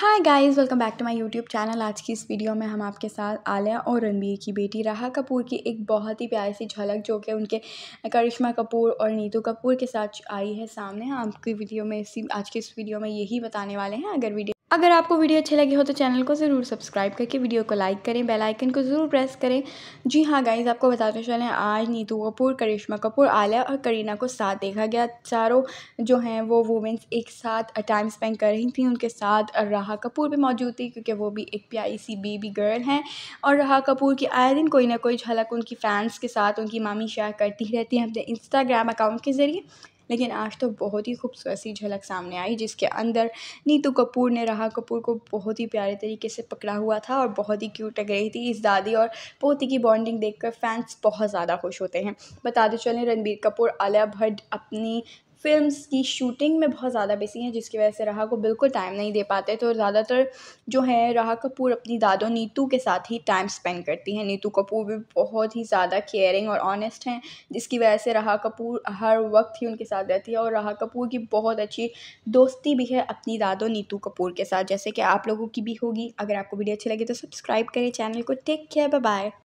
hi guys welcome back to my YouTube channel आज की इस वीडियो में हम आपके साथ आलिया और रणबीर की बेटी राहा कपूर की एक बहुत ही प्यारी सी झलक जो कि उनके करिश्मा कपूर और नीतू कपूर के साथ आई है सामने आपकी वीडियो में इसी आज की इस वीडियो में यही बताने वाले हैं अगर वीडियो अगर आपको वीडियो अच्छी लगी हो तो चैनल को ज़रूर सब्सक्राइब करके वीडियो को लाइक करें बेल आइकन को ज़रूर प्रेस करें जी हाँ गाइज आपको बताते चलें आज नीतू कपूर करिश्मा कपूर आलिया और करीना को साथ देखा गया चारों जो हैं वो वुमेंस एक साथ टाइम स्पेंड कर रही थी उनके साथ रहा कपूर भी मौजूद थी क्योंकि वो भी एक प्यारी सी बेबी गर्ल हैं और रहा कपूर की आए दिन कोई ना कोई झलक उनकी फ़ैन्स के साथ उनकी मामी शेयर करती रहती हैं अपने इंस्टाग्राम अकाउंट के ज़रिए लेकिन आज तो बहुत ही खूबसूरत सी झलक सामने आई जिसके अंदर नीतू कपूर ने रहा कपूर को बहुत ही प्यारे तरीके से पकड़ा हुआ था और बहुत ही क्यूट लग रही थी इस दादी और पोती की बॉन्डिंग देखकर फैंस बहुत ज़्यादा खुश होते हैं बताते चलें रणबीर कपूर आलिया भट्ट अपनी फिल्म की शूटिंग में बहुत ज़्यादा बिज़ी हैं जिसकी वजह से रहा को बिल्कुल टाइम नहीं दे पाते तो ज़्यादातर जो है रहा कपूर अपनी दादो नीतू के साथ ही टाइम स्पेंड करती हैं नीतू कपूर भी बहुत ही ज़्यादा केयरिंग और ऑनेस्ट हैं जिसकी वजह से रहा कपूर हर वक्त ही उनके साथ रहती है और रहा कपूर की बहुत अच्छी दोस्ती भी है अपनी दादो नीतू कपूर के साथ जैसे कि आप लोगों की भी होगी अगर आपको वीडियो अच्छी लगी तो सब्सक्राइब करें चैनल को टेक केयर बाय